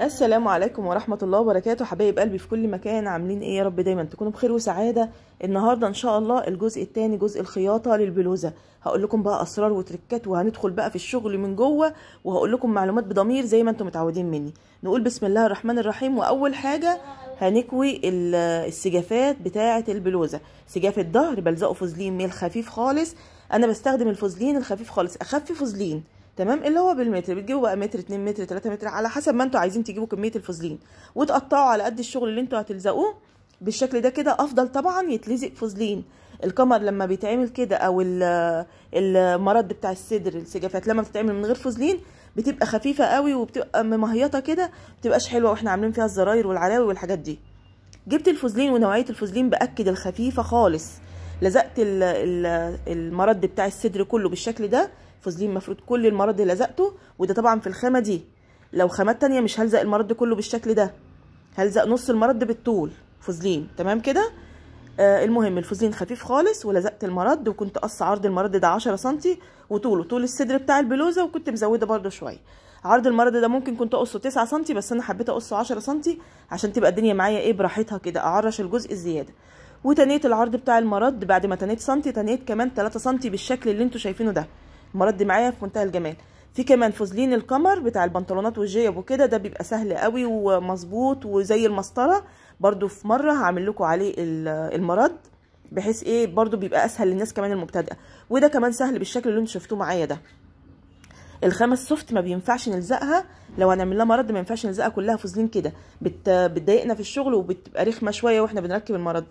السلام عليكم ورحمة الله وبركاته حبايب قلبي في كل مكان عاملين ايه يا رب دايما تكونوا بخير وسعادة النهاردة ان شاء الله الجزء التاني جزء الخياطة للبلوزة هقول لكم بقى اسرار وتركات وهندخل بقى في الشغل من جوه وهقول لكم معلومات بضمير زي ما انتم متعودين مني نقول بسم الله الرحمن الرحيم واول حاجة هنكوي السجافات بتاعة البلوزة سجاف الظهر بلزقه فوزلين ميل خفيف خالص انا بستخدم الفوزلين الخفيف خالص اخف فوزلين تمام اللي هو بالمتر بتجيبوا بقى متر 2 متر 3 متر على حسب ما انتوا عايزين تجيبوا كميه الفوزلين وتقطعوا على قد الشغل اللي انتوا هتلزقوه بالشكل ده كده افضل طبعا يتلزق فوزلين القمر لما بيتعمل كده او المرض بتاع الصدر السجافات لما بتتعمل من غير فوزلين بتبقى خفيفه قوي وبتبقى ممهيطه كده بتبقاش حلوه واحنا عاملين فيها الزراير والعلاوي والحاجات دي جبت الفوزلين ونوعيه الفوزلين باكد الخفيفه خالص لزقت المرد بتاع الصدر كله بالشكل ده فوزلين المفروض كل المرض اللي لزقته وده طبعا في الخامه دي لو خامات تانية مش هلزق المرض كله بالشكل ده هلزق نص المرض بالطول فوزلين تمام كده آه المهم الفوزلين خفيف خالص ولزقت المرض وكنت قص عرض المرض ده 10 سم وطوله طول الصدر بتاع البلوزه وكنت مزوده برده شويه عرض المرض ده ممكن كنت اقصه 9 سم بس انا حبيت اقصه 10 سم عشان تبقى الدنيا معايا ايه براحتها كده اعرش الجزء الزياده وتنيت العرض بتاع المرض بعد ما تنيت سنتي تنيت كمان 3 سم بالشكل اللي انتوا شايفينه ده مرد معايا في منتهى الجمال في كمان فوزلين القمر بتاع البنطلونات والجيب وكده ده بيبقى سهل قوي ومظبوط وزي المسطره برده في مره هعمل لكم عليه المرد بحيث ايه برده بيبقى اسهل للناس كمان المبتدئه وده كمان سهل بالشكل اللي انتم شفتوه معايا ده الخامه السوفت ما بينفعش نلزقها لو هنعمل لها مرد ما ينفعش نلزقها كلها فوزلين كده بتضايقنا في الشغل وبتبقى رخمه شويه واحنا بنركب المرد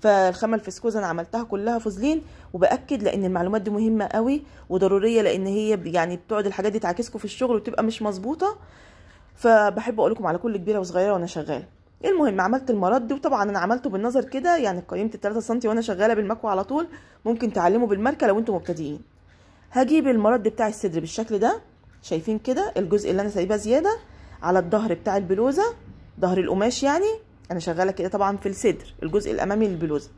فالخامه الفسكوزه انا عملتها كلها فوزلين وباكد لان المعلومات دي مهمه قوي وضروريه لان هي يعني بتقعد الحاجات دي تعاكسكم في الشغل وتبقى مش مظبوطه فبحب اقول لكم على كل كبيره وصغيره وانا شغاله المهم عملت المرد وطبعا انا عملته بالنظر كده يعني قيمت 3 سم وانا شغاله بالمكوى على طول ممكن تعلموا بالماركه لو انتم مبتدئين هجيب المرد بتاع الصدر بالشكل ده شايفين كده الجزء اللي انا سايباه زياده على الظهر بتاع البلوزه ظهر القماش يعني انا شغاله كده طبعا في الصدر الجزء الامامي للبلوزه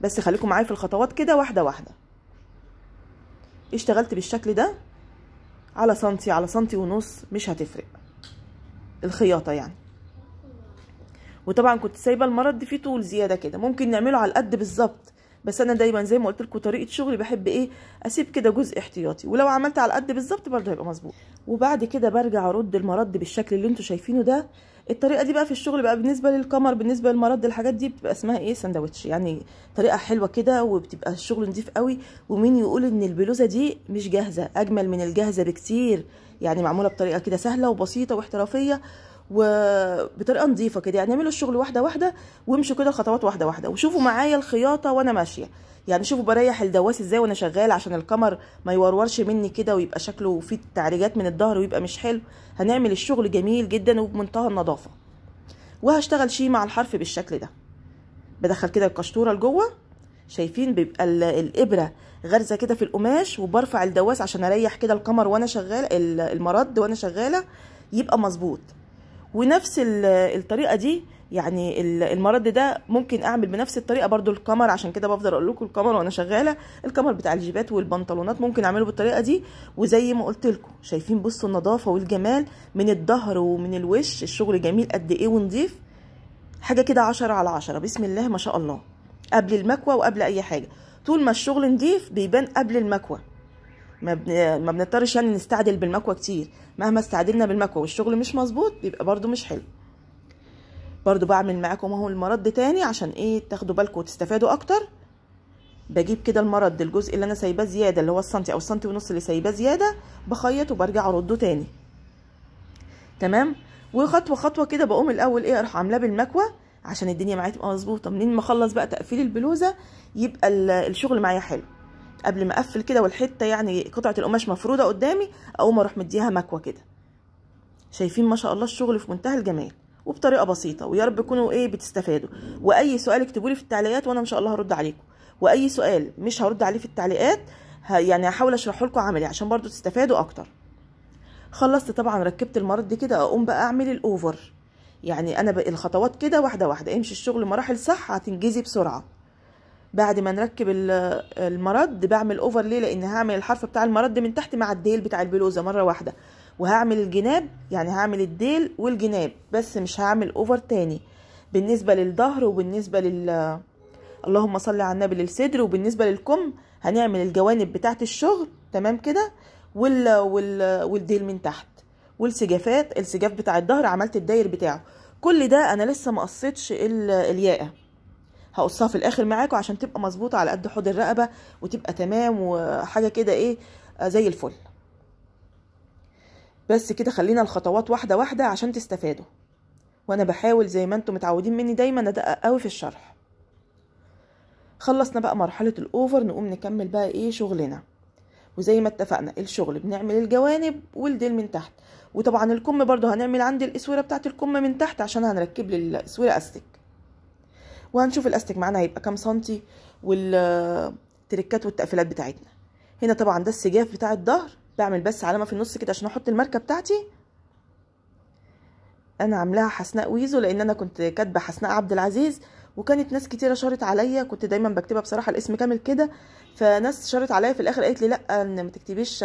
بس خليكم معايا في الخطوات كده واحده واحده اشتغلت بالشكل ده على سنتي على سنتي ونص مش هتفرق الخياطه يعني وطبعا كنت سايبه المرض دي فيه طول زياده كده ممكن نعمله على القد بالظبط بس انا دايما زي ما قلت لكم طريقه شغلي بحب ايه اسيب كده جزء احتياطي ولو عملت على القد بالظبط برده هيبقى مظبوط وبعد كده برجع ارد المرد بالشكل اللي انتوا شايفينه ده الطريقه دي بقى في الشغل بقى بالنسبه للقمر بالنسبه للمرض الحاجات دي بتبقى اسمها ايه سندوتش يعني طريقه حلوه كده وبتبقى الشغل نضيف قوي ومين يقول ان البلوزه دي مش جاهزه اجمل من الجاهزه بكتير يعني معموله بطريقه كده سهله وبسيطه واحترافيه وبطريقه نظيفه كده يعني اعملوا الشغل واحده واحده وامشوا كده الخطوات واحده واحده وشوفوا معايا الخياطه وانا ماشيه يعني شوفوا بريح الدواس ازاي وانا شغاله عشان القمر ما يورورش مني كده ويبقى شكله فيه تعريجات من الظهر ويبقى مش حلو هنعمل الشغل جميل جدا وبمنتهى النظافه وهشتغل شي مع الحرف بالشكل ده بدخل كده القشطوره لجوه شايفين بيبقى الابره غرزه كده في القماش وبرفع الدواس عشان اريح كده القمر وانا شغاله المرد وانا شغاله يبقى مظبوط ونفس الطريقه دي يعني المرد ده ممكن اعمل بنفس الطريقه برضو القمر عشان كده بفضل اقول لكم القمر وانا شغاله القمر بتاع الجيبات والبنطلونات ممكن اعمله بالطريقه دي وزي ما قلت لكم شايفين بصوا النظافه والجمال من الظهر ومن الوش الشغل جميل قد ايه ونضيف حاجه كده عشرة على عشرة بسم الله ما شاء الله قبل المكوى وقبل اي حاجه طول ما الشغل نضيف بيبان قبل المكوى ما, ما بنضطرش يعني نستعدل بالمكوى كتير مهما استعدلنا بالمكوى والشغل مش مظبوط بيبقى برده مش حلو برده بعمل معاكم اهو المرد تاني عشان ايه تاخدوا بالكم وتستفادوا اكتر بجيب كده المرد الجزء اللي انا سايباه زياده اللي هو السنتي او السنتي ونص اللي سايباه زياده بخيط وبرجع ارده تاني تمام وخطوه خطوه كده بقوم الاول ايه اروح عاملاه بالمكوى عشان الدنيا معايا تبقى مظبوطه منين ما اخلص بقى تقفيل البلوزه يبقى الشغل معايا حلو قبل ما اقفل كده والحته يعني قطعه القماش مفروده قدامي اقوم اروح مديها مكوه كده شايفين ما شاء الله الشغل في منتهى الجمال وبطريقه بسيطه ويا رب تكونوا ايه بتستفادوا واي سؤال اكتبوا لي في التعليقات وانا ان شاء الله هرد عليكم واي سؤال مش هرد عليه في التعليقات يعني هحاول اشرح لكم عملي عشان برضو تستفادوا اكتر خلصت طبعا ركبت المرض دي كده اقوم بقى اعمل الاوفر يعني انا الخطوات كده واحده واحده امشي الشغل مراحل صح هتنجزي بسرعه بعد ما نركب المرد بعمل اوفرلي لان هعمل الحرف بتاع المرد من تحت مع الديل بتاع البلوزه مره واحده وهعمل الجناب يعني هعمل الديل والجناب بس مش هعمل اوفر تاني بالنسبه للظهر وبالنسبه لل اللهم صل على النبي للصدر وبالنسبه للكم هنعمل الجوانب بتاعت الشغل تمام كده وال... وال... والديل من تحت والسجافات السجاف بتاع الظهر عملت الداير بتاعه كل ده انا لسه ما قصيتش الياقه هقصها في الاخر معاكم عشان تبقى مظبوطه على قد حوض الرقبه وتبقى تمام وحاجه كده ايه زي الفل بس كده خلينا الخطوات واحده واحده عشان تستفادوا وانا بحاول زي ما انتم متعودين مني دايما ادقق قوي في الشرح خلصنا بقى مرحله الاوفر نقوم نكمل بقى ايه شغلنا وزي ما اتفقنا الشغل بنعمل الجوانب والديل من تحت وطبعا الكم برضو هنعمل عند الاسوره بتاعت الكم من تحت عشان هنركب الاسوره استك وهنشوف الاستك معانا هيبقى كام سنتي والتركات والتقفيلات بتاعتنا هنا طبعا ده السجاف بتاع الظهر بعمل بس علامه في النص كده عشان احط الماركه بتاعتي انا عاملاها حسناء ويزو لان انا كنت كاتبه حسناء عبد العزيز وكانت ناس كتيره شارت عليا كنت دايما بكتبها بصراحه الاسم كامل كده فناس شارت عليا في الاخر قالت لي لا ان ما تكتبيش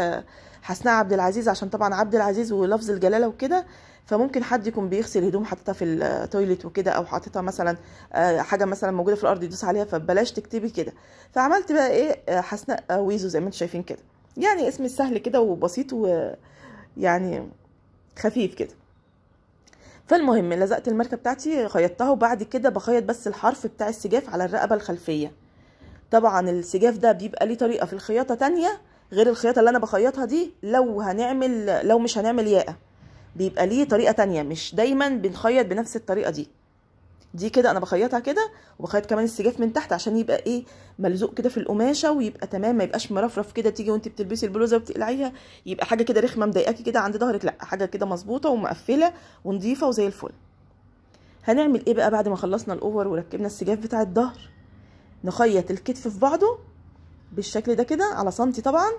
حسناء عبد العزيز عشان طبعا عبد العزيز ولفظ الجلاله وكده فممكن حد يكون بيغسل هدوم حاططها في التويليت وكده او حاططها مثلا آه، حاجه مثلا موجوده في الارض يدوس عليها فبلاش تكتبي كده فعملت بقى ايه آه، حسناء ويزو زي ما انتم شايفين كده يعني اسم سهل كده وبسيط ويعني خفيف كده فالمهم لزقت الماركه بتاعتي خيطتها وبعد كده بخيط بس الحرف بتاع السجاف على الرقبه الخلفيه طبعا السجاف ده بيبقى ليه طريقه في الخياطه تانية غير الخياطه اللي انا بخيطها دي لو هنعمل لو مش هنعمل ياقه بيبقى ليه طريقه تانية مش دايما بنخيط بنفس الطريقه دي دي كده انا بخيطها كده وبخيط كمان السجاف من تحت عشان يبقى ايه ملزوق كده في القماشه ويبقى تمام ما يبقاش مرفرف كده تيجي وانت بتلبسي البلوزه وبتقلعيها يبقى حاجه كده رخمه مضايقاكي كده عند ظهرك لا حاجه كده مظبوطه ومقفله ونظيفه وزي الفل هنعمل ايه بقى بعد ما خلصنا الاوفر وركبنا السجاف بتاع الظهر نخيط الكتف في بعضه بالشكل ده كده على سنتي طبعا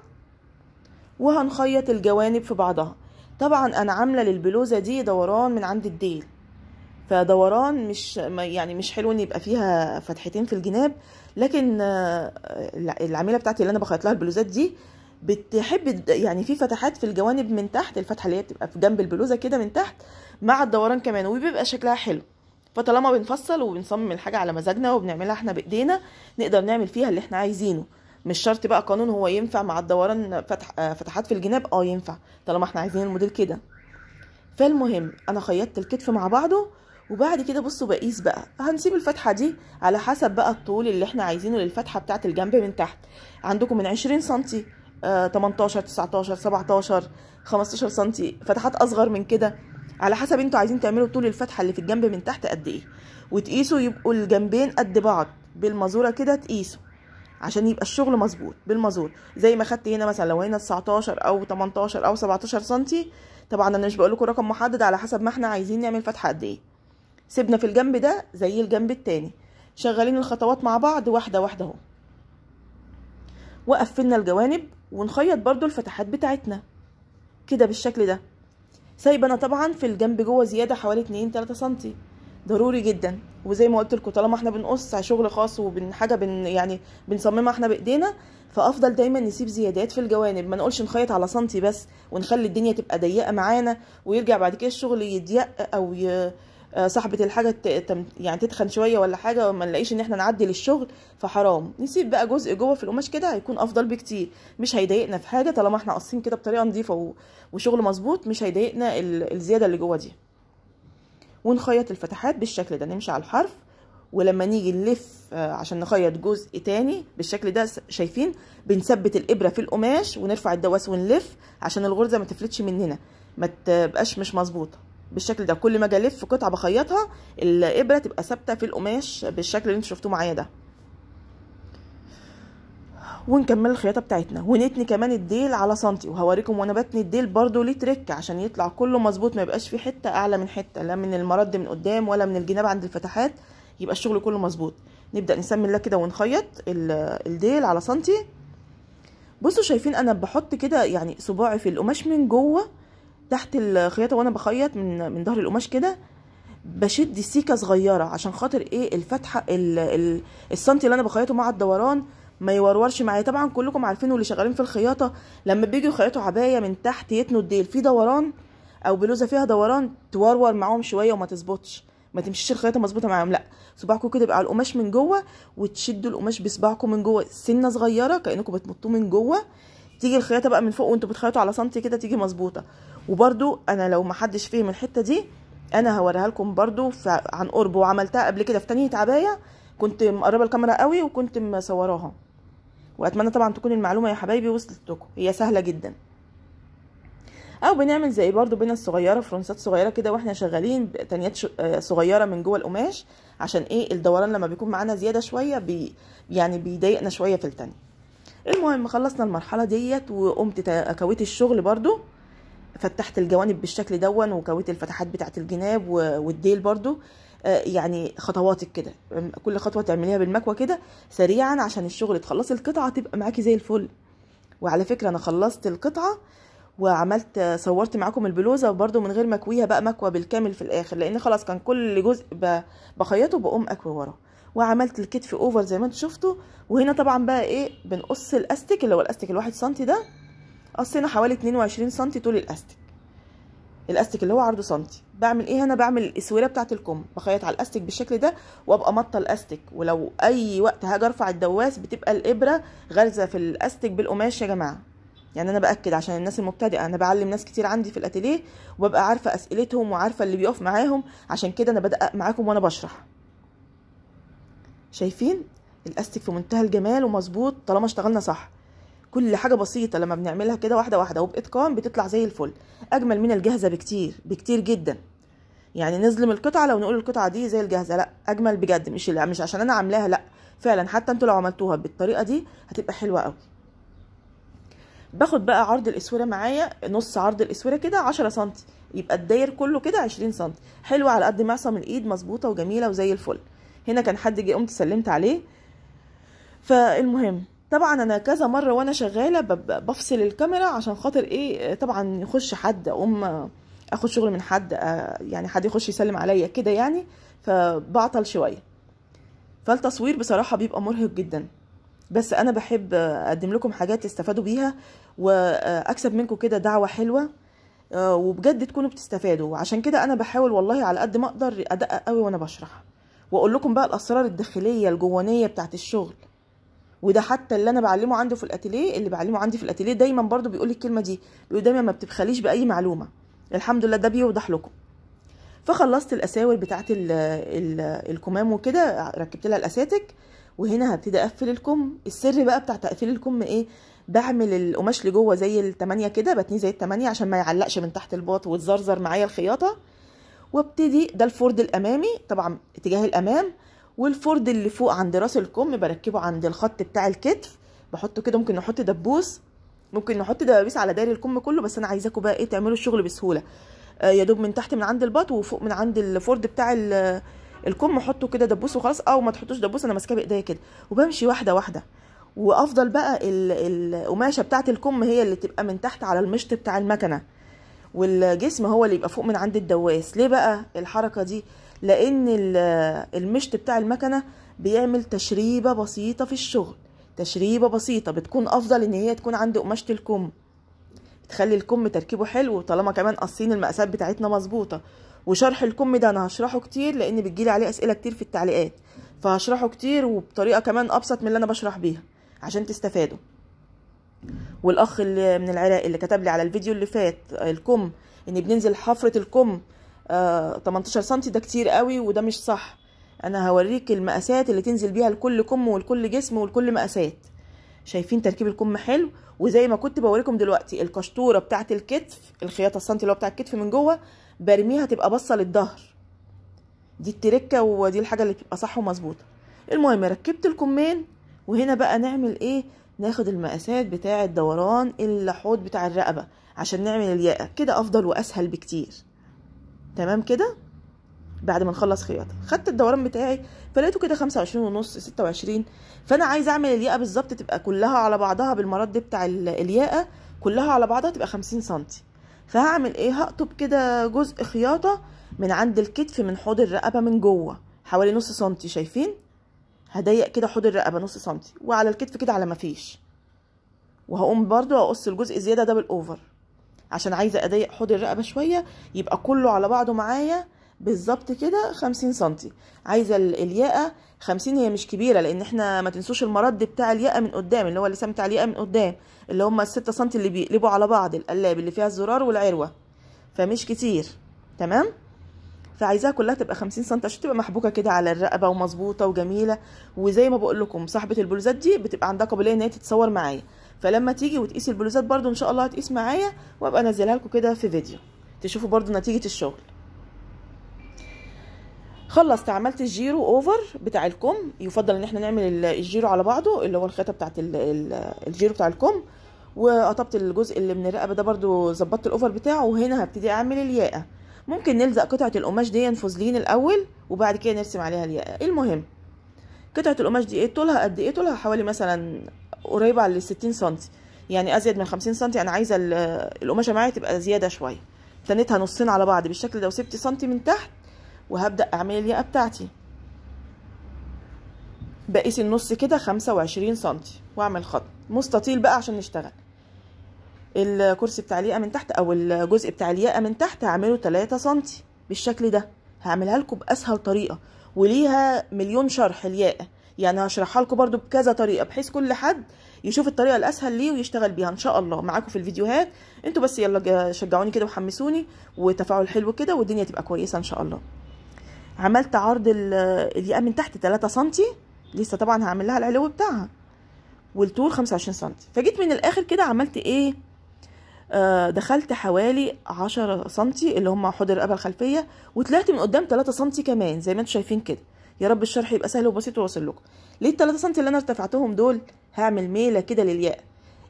وهنخيط الجوانب في بعضها طبعا انا عامله للبلوزه دي دوران من عند الديل فدوران مش يعني مش حلو ان يبقى فيها فتحتين في الجناب لكن آه، العميله بتاعتي اللي انا بخيط لها البلوزات دي بتحب يعني في فتحات في الجوانب من تحت الفتحه اللي هي بتبقى في جنب البلوزه كده من تحت مع الدوران كمان وبيبقى شكلها حلو فطالما بنفصل وبنصمم الحاجه على مزاجنا وبنعملها احنا بايدينا نقدر نعمل فيها اللي احنا عايزينه مش شرط بقى قانون هو ينفع مع الدوران فتح فتحات في الجناب اه ينفع طالما احنا عايزين الموديل كده فالمهم انا خيطت الكتف مع بعضه وبعد كده بصوا بقيس بقى هنسيب الفتحه دي على حسب بقى الطول اللي احنا عايزينه للفتحه بتاعه الجنب من تحت عندكم من 20 سم 18 19 17 15 سم فتحات اصغر من كده على حسب انتوا عايزين تعملوا طول الفتحه اللي في الجنب من تحت قد ايه وتقيسوا يبقوا الجنبين قد بعض بالمزوره كده تقيسوا عشان يبقى الشغل مظبوط بالمظبوط زي ما خدت هنا مثلا لو هنا 19 او 18 او 17 سنتي طبعا انا مش بقول لكم رقم محدد على حسب ما احنا عايزين نعمل فتحه قد ايه سيبنا في الجنب ده زي الجنب التاني شغالين الخطوات مع بعض واحده واحده اهو وقفلنا الجوانب ونخيط برضو الفتحات بتاعتنا كده بالشكل ده سايبه انا طبعا في الجنب جوه زياده حوالي 2 3 سنتي ضروري جدا وزي ما قلت لكم طالما احنا بنقص على شغل خاص وبن حاجه بن يعني بنصممها احنا بايدينا فافضل دايما نسيب زيادات في الجوانب ما نقولش نخيط على سنتي بس ونخلي الدنيا تبقى ضيقه معانا ويرجع بعد كده الشغل يضيق او ي... آه، صاحبه الحاجه يعني تتخن شويه ولا حاجه وما نلاقيش ان احنا نعدل الشغل فحرام نسيب بقى جزء جوه في القماش كده هيكون افضل بكتير مش هيضايقنا في حاجه طالما احنا قاصين كده بطريقه نظيفه وشغل مظبوط مش هيضايقنا الزياده اللي جوه دي ونخيط الفتحات بالشكل ده نمشي على الحرف ولما نيجي نلف آه، عشان نخيط جزء تاني بالشكل ده شايفين بنثبت الابره في القماش ونرفع الدواس ونلف عشان الغرزه ما تفلتش مننا ما تبقاش مش مظبوطه بالشكل ده كل ما اجي الف قطعه بخيطها الابره تبقى ثابته في القماش بالشكل اللي انتوا شفتوه معايا ده ونكمل الخياطه بتاعتنا ونتني كمان الديل على سنتي وهوريكم وانا بتني الديل برده ليه تريك عشان يطلع كله مظبوط ما يبقاش فيه حته اعلى من حته لا من المرد من قدام ولا من الجناب عند الفتحات يبقى الشغل كله مظبوط نبدا نسمي الله كده ونخيط الديل على سنتي بصوا شايفين انا بحط كده يعني صباعي في القماش من جوه تحت الخياطه وانا بخيط من من ظهر القماش كده بشد سيكه صغيره عشان خاطر ايه الفتحه السنتي اللي انا بخيطه مع الدوران ما يورورش معايا طبعا كلكم عارفين اللي شغالين في الخياطه لما بيجوا يخيطوا عبايه من تحت يتنوا الديل في دوران او بلوزه فيها دوران تورور معاهم شويه وما تظبطش ما تمشيش الخياطه مظبوطه معاهم لا صباعكم كده يبقى على القماش من جوه وتشدوا القماش بصباعكم من جوه سنه صغيره كانكم بتمطوه من جوه تيجي الخياطه بقى من فوق وانتوا بتخيطوا على سنتي كده تيجي مظبوطه وبرده انا لو ما حدش فهم الحته دي انا هوريها لكم برده عن قرب وعملتها قبل كده في تانية عبايه كنت مقربه الكاميرا قوي وكنت مصوراها واتمنى طبعا تكون المعلومه يا حبايبي وصلت لكم هي سهله جدا او بنعمل زي برضو بينا الصغيره فرنسات صغيره كده واحنا شغالين تنيات آه، صغيره من جوه القماش عشان ايه الدوران لما بيكون معانا زياده شويه بي يعني بيضايقنا شويه في التانية المهم خلصنا المرحله ديت وقمت كويت الشغل برضو فتحت الجوانب بالشكل دون وكويت الفتحات بتاعه الجناب والديل برضو آه، يعني خطواتك كده كل خطوه تعمليها بالمكوه كده سريعا عشان الشغل تخلصي القطعه تبقى معاكي زي الفل وعلى فكره انا خلصت القطعه وعملت صورت معاكم البلوزه برده من غير ما اكويها بقى مكوه بالكامل في الاخر لان خلاص كان كل جزء بخيطه بقوم اكوي وراه وعملت الكتف اوفر زي ما انتم شفتوا وهنا طبعا بقى ايه بنقص الاستك اللي هو الاستك الواحد سنتي ده قصينا حوالي 22 سنتي طول الاستك الاستيك اللي هو عرضه سنتي بعمل ايه هنا بعمل الاسوره بتاعه الكم بخيط على الاستيك بالشكل ده وابقى مطه الاستيك ولو اي وقت هاجي ارفع الدواس بتبقى الابره غارزه في الاستيك بالقماش يا جماعه يعني انا باكد عشان الناس المبتدئه انا بعلم ناس كتير عندي في الاتيليه وببقى عارفه اسئلتهم وعارفه اللي بيقف معاهم عشان كده انا بدقق معاكم وانا بشرح شايفين الاستيك في منتهى الجمال ومظبوط طالما اشتغلنا صح كل حاجه بسيطه لما بنعملها كده واحده واحده وباتقان بتطلع زي الفل اجمل من الجاهزه بكتير بكتير جدا يعني نظلم القطعه لو نقول القطعه دي زي الجاهزه لا اجمل بجد مش اللي مش عشان انا عاملاها لا فعلا حتى انتوا لو عملتوها بالطريقه دي هتبقى حلوه قوي باخد بقى عرض الاسوره معايا نص عرض الاسوره كده 10 سم يبقى الداير كله كده 20 سم حلوه على قد معصم الايد مظبوطه وجميله وزي الفل هنا كان حد جه قمت سلمت عليه فالمهم طبعا انا كذا مره وانا شغاله بفصل الكاميرا عشان خاطر ايه طبعا يخش حد اقوم اخد شغل من حد آه، يعني حد يخش يسلم عليا كده يعني فبعطل شويه فالتصوير بصراحه بيبقى مرهق جدا بس انا بحب اقدم لكم حاجات تستفادوا بيها واكسب منكم كده دعوه حلوه آه، وبجد تكونوا بتستفادوا وعشان كده انا بحاول والله على قد ما اقدر ادقق قوي وانا بشرح واقول لكم بقى الاسرار الداخليه الجوانيه بتاعت الشغل وده حتى اللي انا بعلمه عنده في الاتيليه اللي بعلمه عندي في الاتيليه دايما برضو بيقول الكلمه دي بيقول دايما ما بتبخليش باي معلومه الحمد لله ده بيوضح لكم فخلصت الاساور بتاعت الكمام وكده ركبت لها الاساتك وهنا هبتدي اقفل الكم السر بقى بتاع تقفيل الكم ايه بعمل القماش لجوه زي التمانية كده بتنيه زي التمانية عشان ما يعلقش من تحت الباط وتزرزر معايا الخياطه وابتدي ده الفورد الامامي طبعا اتجاه الامام والفرد اللي فوق عند راس الكم بركبه عند الخط بتاع الكتف بحطه كده ممكن نحط دبوس ممكن نحط دبابيس على داير الكم كله بس انا عايزاكم بقى ايه تعملوا الشغل بسهوله آه يا دوب من تحت من عند البط وفوق من عند الفرد بتاع الكم حطوا كده دبوس وخلاص او ما تحطوش دبوس انا ماسكاه بايديا كده وبمشي واحده واحده وافضل بقى القماشه بتاعه الكم هي اللي تبقى من تحت على المشط بتاع المكنه والجسم هو اللي يبقى فوق من عند الدواس ليه بقى الحركه دي لان المشط بتاع المكنه بيعمل تشريبه بسيطه في الشغل تشريبه بسيطه بتكون افضل ان هي تكون عند قماشه الكم بتخلي الكم تركيبه حلو طالما كمان قاصين المقاسات بتاعتنا مظبوطه وشرح الكم ده انا هشرحه كتير لان بتجيلي عليه اسئله كتير في التعليقات فهشرحه كتير وبطريقه كمان ابسط من اللي انا بشرح بيها عشان تستفادوا والاخ اللي من العراق اللي كتب لي على الفيديو اللي فات الكم ان بننزل حفره الكم 18 آه، سم ده كتير قوي وده مش صح انا هوريك المقاسات اللي تنزل بيها لكل كم ولكل جسم ولكل مقاسات شايفين تركيب الكم حلو وزي ما كنت بوريكم دلوقتي القشطوره بتاعه الكتف الخياطه السنتي اللي هو بتاع الكتف من جوه برميها تبقى باصه للظهر دي التركه ودي الحاجه اللي بتبقى صح ومظبوطه المهم ركبت الكمين وهنا بقى نعمل ايه ناخد المقاسات بتاعه دوران اللحوط بتاع الرقبه عشان نعمل الياقه كده افضل واسهل بكتير تمام كده بعد ما نخلص خياطه خدت الدوران بتاعي فلقيته كده 25 ونص 26 فانا عايزه اعمل الياقه بالظبط تبقى كلها على بعضها بالمراد بتاع الياقه كلها على بعضها تبقى 50 سم فهعمل ايه هقطب كده جزء خياطه من عند الكتف من حوض الرقبه من جوه حوالي نص سنتي شايفين هضيق كده حوض الرقبه نص سنتي وعلى الكتف كده على ما فيش وهقوم برده اقص الجزء الزياده ده بالاوفر عشان عايزه اضيق حوض الرقبه شويه يبقى كله على بعضه معايا بالظبط كده 50 سنتي عايزه الياقه 50 هي مش كبيره لان احنا ما تنسوش المرد بتاع الياقه من قدام اللي هو اللي بتاع الياقه من قدام اللي هم ال 6 سنتي اللي بيقلبوا على بعض القلاب اللي فيها الزرار والعروه فمش كتير تمام فعايزاها كلها تبقى 50 سم عشان تبقى محبوكه كده على الرقبه ومظبوطه وجميله وزي ما بقول لكم صاحبه البلوزات دي بتبقى عندها قابليه ان هي تتصور معايا فلما تيجي وتقيس البلوزات برضو ان شاء الله هتقيس معايا وابقى انزلها لكم كده في فيديو تشوفوا برضو نتيجه الشغل خلصت عملت الجيرو اوفر بتاع الكم يفضل ان احنا نعمل الجيرو على بعضه اللي هو الخيطه بتاعت الجيرو بتاع الكم وقطبت الجزء اللي من الرقبه ده برضو ظبطت الاوفر بتاعه وهنا هبتدي اعمل الياقه ممكن نلزق قطعه القماش دي فوزلين الاول وبعد كده نرسم عليها الياقه المهم قطعه القماش دي ايه طولها قد ايه طولها حوالي مثلا قريبه على ال 60 سم يعني ازيد من 50 سم انا عايزه القماشه معايا تبقى زياده شويه ثنيتها نصين على بعض بالشكل ده وسبت سم من تحت وهبدا اعمل الياقه بتاعتي بقيس النص كده 25 سم واعمل خط مستطيل بقى عشان نشتغل الكرسي بتاع الياقه من تحت او الجزء بتاع الياقه من تحت هعمله 3 سم بالشكل ده هعملها لكم باسهل طريقه وليها مليون شرح الياقه يعني هشرحها لكم برضو بكذا طريقه بحيث كل حد يشوف الطريقه الاسهل ليه ويشتغل بيها ان شاء الله معاكم في الفيديوهات انتوا بس يلا شجعوني كده وحمسوني وتفاعل حلو كده والدنيا تبقى كويسه ان شاء الله عملت عرض الياقه من تحت 3 سم لسه طبعا هعمل لها العلو بتاعها والطول 25 سم فجيت من الاخر كده عملت ايه آه دخلت حوالي 10 سم اللي هم حوض الرقبه الخلفيه وطلعت من قدام 3 سم كمان زي ما انتم شايفين كده يا رب الشرح يبقى سهل وبسيط وواصل لكم ليه ال 3 سم اللي انا ارتفعتهم دول هعمل ميله كده للياء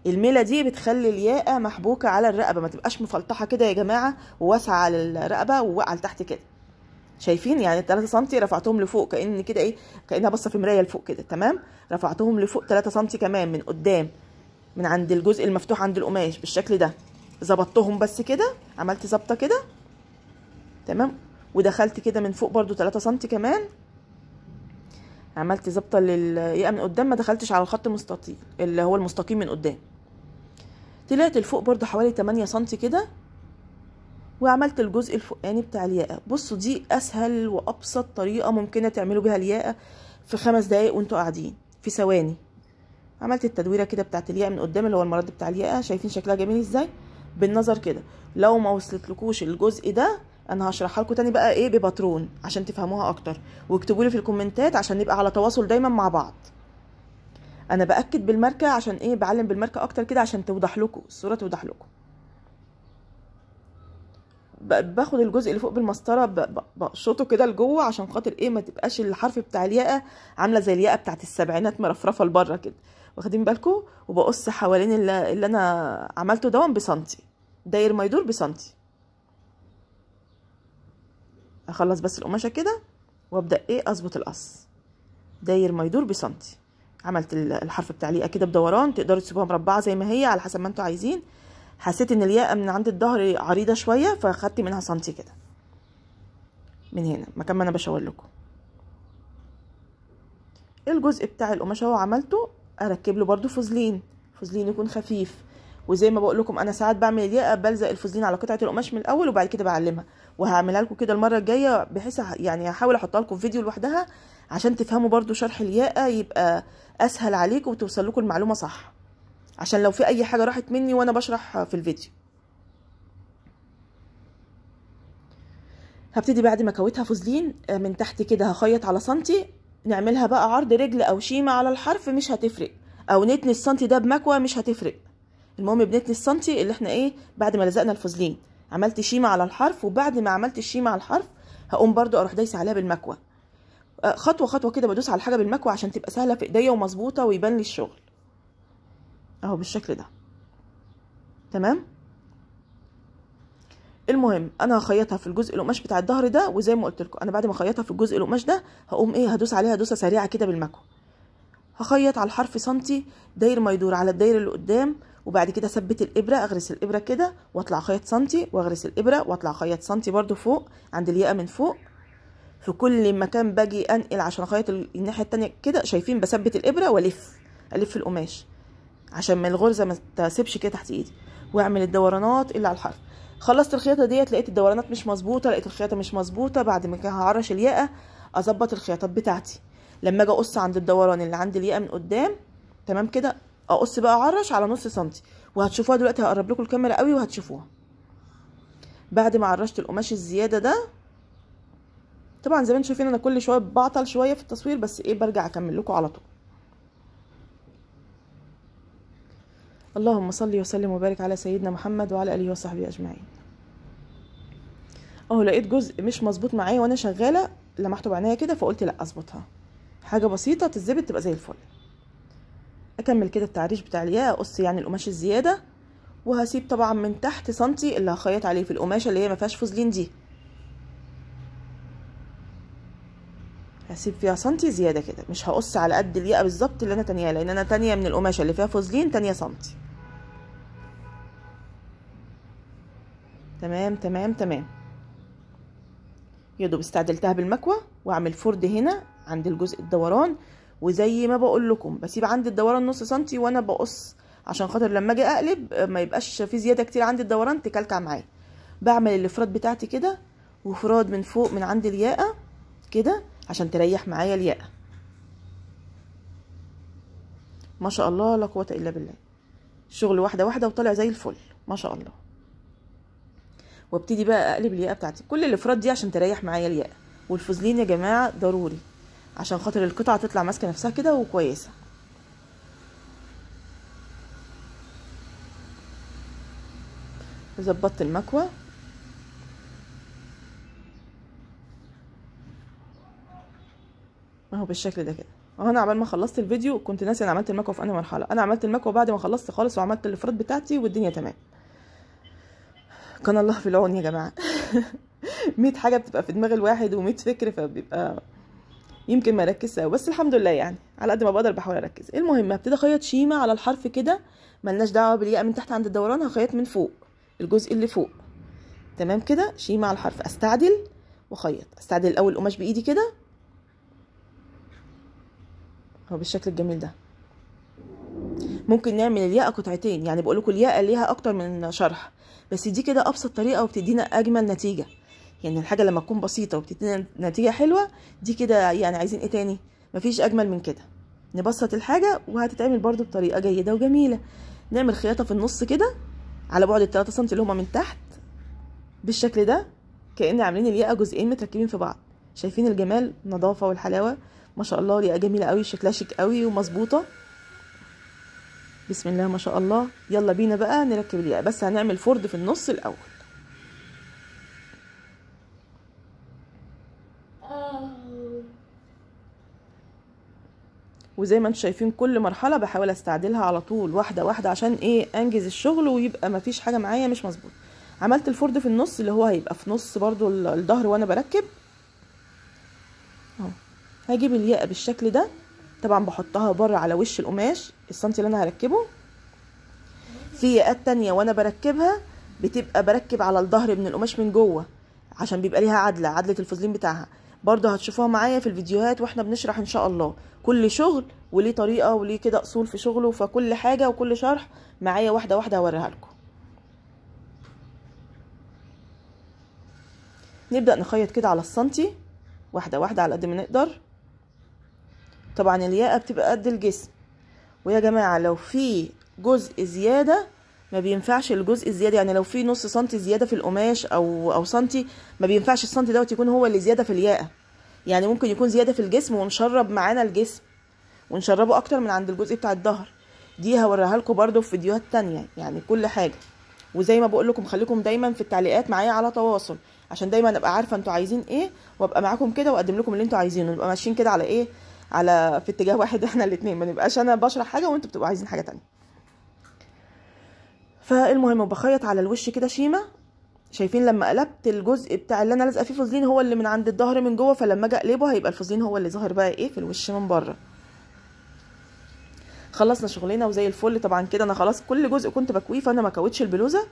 الميله دي بتخلي الياقه محبوكه على الرقبه ما تبقاش مفلطحه كده يا جماعه وواسعه على الرقبه وواقعه لتحت كده شايفين يعني 3 سم رفعتهم لفوق كان كده ايه كانها باصه في مرايه لفوق كده تمام رفعتهم لفوق 3 سم كمان من قدام من عند الجزء المفتوح عند القماش بالشكل ده ظبطتهم بس كده عملت ظبطه كده تمام ودخلت كده من فوق برضو 3 سم كمان عملت ظابطه للياقه يعني من قدام ما دخلتش على الخط المستطيل اللي هو المستقيم من قدام طلعت لفوق برده حوالي 8 سم كده وعملت الجزء الفوقاني يعني بتاع الياقه بصوا دي اسهل وابسط طريقه ممكنه تعملوا بيها الياقه في خمس دقايق وانتوا قاعدين في ثواني عملت التدويره كده بتاعت الياقه من قدام اللي هو المرد بتاع الياقه شايفين شكلها جميل ازاي بالنظر كده لو ما وصلتلكوش الجزء ده انا هشرحها لكم تاني بقى ايه بباترون عشان تفهموها اكتر واكتبوا لي في الكومنتات عشان نبقى على تواصل دايما مع بعض انا باكد بالماركه عشان ايه بعلم بالماركه اكتر كده عشان توضح لكم الصوره توضح لكم باخد الجزء اللي فوق بالمسطره بشطه كده لجوه عشان خاطر ايه ما تبقاش الحرف بتاع الياقه عامله زي الياقه بتاعت السبعينات مرفرفه لبره كده واخدين بالكم وبقص حوالين اللي, اللي انا عملته دوام بسنتي داير ما يدور بسنتي اخلص بس القماشه كده وابدا ايه اظبط القص داير ما يدور بسنتي عملت الحرف بتعليقه كده بدوران تقدروا تسيبوها مربعه زي ما هي على حسب ما انتوا عايزين حسيت ان الياقه من عند الظهر عريضه شويه فاخدت منها سنتي كده من هنا مكان ما انا بشاور لكم الجزء بتاع القماشه اهو عملته اركب له برده فوزلين فوزلين يكون خفيف وزي ما بقول لكم انا ساعات بعمل الياقه بلزق الفوزلين على قطعه القماش من الاول وبعد كده بعلمها وهعملها لكم كده المره الجايه بحيث يعني هحاول احطها لكم في فيديو لوحدها عشان تفهموا برضو شرح الياقه يبقى اسهل عليكم وتوصل لكم المعلومه صح عشان لو في اي حاجه راحت مني وانا بشرح في الفيديو هبتدي بعد ما كويتها فوزلين آه، من تحت كده هخيط على سنتي نعملها بقى عرض رجل او شيمه على الحرف مش هتفرق او نتني السنتي ده بمكوى مش هتفرق المهم بنتني السنتي اللي احنا ايه بعد ما لزقنا الفوزلين عملت شيمة على الحرف وبعد ما عملت الشيمة على الحرف هقوم برضو اروح دايسه عليها بالمكوه أه، خطوه خطوه كده بدوس على الحاجه بالمكوه عشان تبقى سهله في ايديا ومظبوطه ويبان لي الشغل اهو بالشكل ده تمام المهم انا هخيطها في الجزء القماش بتاع الظهر ده وزي ما قلت لكم انا بعد ما اخيطها في الجزء القماش ده هقوم ايه هدوس عليها دوسه سريعه كده بالمكوه هخيط على الحرف سنتي داير ما يدور على الداير اللي قدام وبعد كده ثبت الابره اغرس الابره كده واطلع خيط سنتي واغرس الابره واطلع خيط سنتي برده فوق عند الياقه من فوق في كل مكان باجي انقل عشان اخيط الناحيه التانية كده شايفين بثبت الابره والف الف القماش عشان ما الغرزه ما تسيبش كده تحت ايدي واعمل الدورانات اللي على الحرف خلصت الخياطه ديت لقيت الدورانات مش مظبوطه لقيت الخياطه مش مظبوطه بعد ما هعرش الياقه اظبط الخياطات بتاعتي لما اجي اقص عند الدوران اللي عند الياقه من قدام تمام كده اقص بقى عرش على نص سنتي وهتشوفوها دلوقتي هقرب لكم الكاميرا قوي وهتشوفوها بعد ما عرشت القماش الزياده ده طبعا زي ما انتم شايفين انا كل شويه بعطل شويه في التصوير بس ايه برجع اكمل لكم على طول اللهم صل وسلم وبارك على سيدنا محمد وعلى اله وصحبه اجمعين اهو لقيت جزء مش مظبوط معايا وانا شغاله لمحته بعينيا كده فقلت لا اظبطها حاجه بسيطه تتظبط تبقى زي الفل اكمل كده التعريش بتاع الياقه اقص يعني القماش الزياده وهسيب طبعا من تحت سنتي اللي هخيط عليه في القماشه اللي هي ما فيهاش فوزلين دي هسيب فيها سنتي زياده كده مش هقص على قد الياقه بالظبط اللي انا تانيه لان انا تانيه من القماشه اللي فيها فوزلين تانيه سنتي تمام تمام تمام يا دوب استعدلتها بالمكوه واعمل فرد هنا عند الجزء الدوران وزي ما بقول لكم بسيب عندي الدوران نص سنتي وانا بقص عشان خاطر لما اجي اقلب آه، ما يبقاش في زياده كتير عندي الدوران تكلكع معايا بعمل الافراد بتاعتي كده وافراد من فوق من عند الياقه كده عشان تريح معايا الياقه ما شاء الله لا قوه الا بالله شغل واحده واحده وطالع زي الفل ما شاء الله وابتدي بقى اقلب الياقه بتاعتي كل الافراد دي عشان تريح معايا الياقه والفوزلين يا جماعه ضروري عشان خاطر القطعه تطلع ماسكه نفسها كده وكويسه ظبطت المكوه اهو بالشكل ده كده اهو انا عبال ما خلصت الفيديو كنت ناسي انا عملت المكوه في انهي مرحله انا عملت المكوه بعد ما خلصت خالص وعملت الافراد بتاعتي والدنيا تمام كان الله في العون يا جماعه 100 حاجه بتبقى في دماغ الواحد و100 فكر فبيبقى يمكن ما ركزش قوي بس الحمد لله يعني على قد ما بقدر بحاول اركز المهم هبتدي اخيط شيمه على الحرف كده ملناش دعوه بالياء من تحت عند الدوران هخيط من فوق الجزء اللي فوق تمام كده شيمه على الحرف استعدل واخيط استعدل الاول القماش بايدي كده هو بالشكل الجميل ده ممكن نعمل الياقه قطعتين يعني بقول لكم الياقه ليها اكتر من شرح بس دي كده ابسط طريقه وبتدينا اجمل نتيجه يعني الحاجه لما تكون بسيطه وبتدينا نتيجه حلوه دي كده يعني عايزين ايه تاني مفيش اجمل من كده نبسط الحاجه وهتتعمل برده بطريقه جيده وجميله نعمل خياطه في النص كده على بعد ال 3 سم اللي هما من تحت بالشكل ده كأن عاملين الياقه جزئين متركبين في بعض شايفين الجمال النظافه والحلاوه ما شاء الله الياقه جميله قوي شكلها شيك قوي ومظبوطه بسم الله ما شاء الله يلا بينا بقى نركب الياقه بس هنعمل فرد في النص الاول وزي ما انتم شايفين كل مرحله بحاول استعدلها على طول واحده واحده عشان ايه انجز الشغل ويبقى مفيش حاجه معايا مش مظبوط عملت الفرد في النص اللي هو هيبقى في نص برضو الظهر وانا بركب اهو هجيب الياقه بالشكل ده طبعا بحطها بره على وش القماش السنتي اللي انا هركبه في ياقات تانية وانا بركبها بتبقى بركب على الظهر من القماش من جوه عشان بيبقى ليها عدله عدله الفوزلين بتاعها برضه هتشوفوها معايا في الفيديوهات واحنا بنشرح ان شاء الله كل شغل وليه طريقه وليه كده اصول في شغله فكل حاجه وكل شرح معايا واحده واحده هوريها لكم نبدا نخيط كده على السنتي واحده واحده على قد ما نقدر طبعا الياقه بتبقى قد الجسم ويا جماعه لو في جزء زياده ما بينفعش الجزء الزياده يعني لو في نص سنتي زياده في القماش او او سنتي ما بينفعش السنتي دوت يكون هو اللي زياده في الياقه يعني ممكن يكون زياده في الجسم ونشرب معانا الجسم ونشربه اكتر من عند الجزء بتاع الظهر دي هوريها لكم برده في فيديوهات تانية يعني كل حاجه وزي ما بقول لكم خليكم دايما في التعليقات معايا على تواصل عشان دايما ابقى عارفه انتوا عايزين ايه وابقى معاكم كده واقدم لكم اللي انتوا عايزينه نبقى ماشيين كده على ايه على في اتجاه واحد احنا الاثنين ما نبقاش انا بشرح حاجه وانتوا بتبقوا عايزين حاجه ثانيه فالمهم بخيط على الوش كده شيمه شايفين لما قلبت الجزء بتاع اللي انا لازقه فيه فوزلين هو اللي من عند الظهر من جوه فلما اجي اقلبه هيبقى الفوزلين هو اللي ظاهر بقى ايه في الوش من بره خلصنا شغلنا وزي الفل طبعا كده انا خلاص كل جزء كنت بكويه فانا ما كويتش البلوزه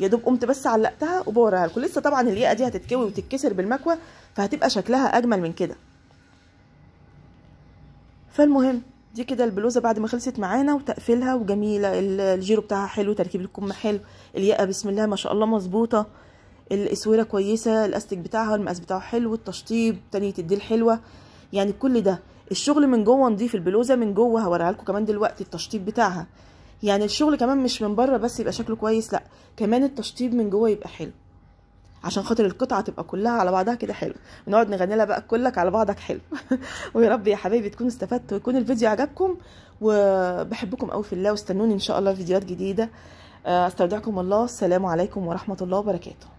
يا دوب قمت بس علقتها وبوريها لكم لسه طبعا الياقه دي هتتكوي وتتكسر بالمكوه فهتبقى شكلها اجمل من كده فالمهم دي كده البلوزه بعد ما خلصت معانا وتقفيلها وجميله الجيرو بتاعها حلو تركيب الكم حلو الياقه بسم الله ما شاء الله مظبوطه الاسوره كويسه الاستك بتاعها المقاس بتاعه حلو التشطيب تانية الديل حلوه يعني كل ده الشغل من جوه نضيف البلوزه من جوه هوريها لكم كمان دلوقتي التشطيب بتاعها يعني الشغل كمان مش من بره بس يبقى شكله كويس لا كمان التشطيب من جوه يبقى حلو عشان خاطر القطعه تبقى كلها على بعضها كده حلو نقعد نغني لها بقى كلك على بعضك حلو ويا رب يا حبايبي تكونوا استفدتوا ويكون الفيديو عجبكم وبحبكم قوي في الله واستنوني ان شاء الله فيديوهات جديده آه، استودعكم الله السلام عليكم ورحمه الله وبركاته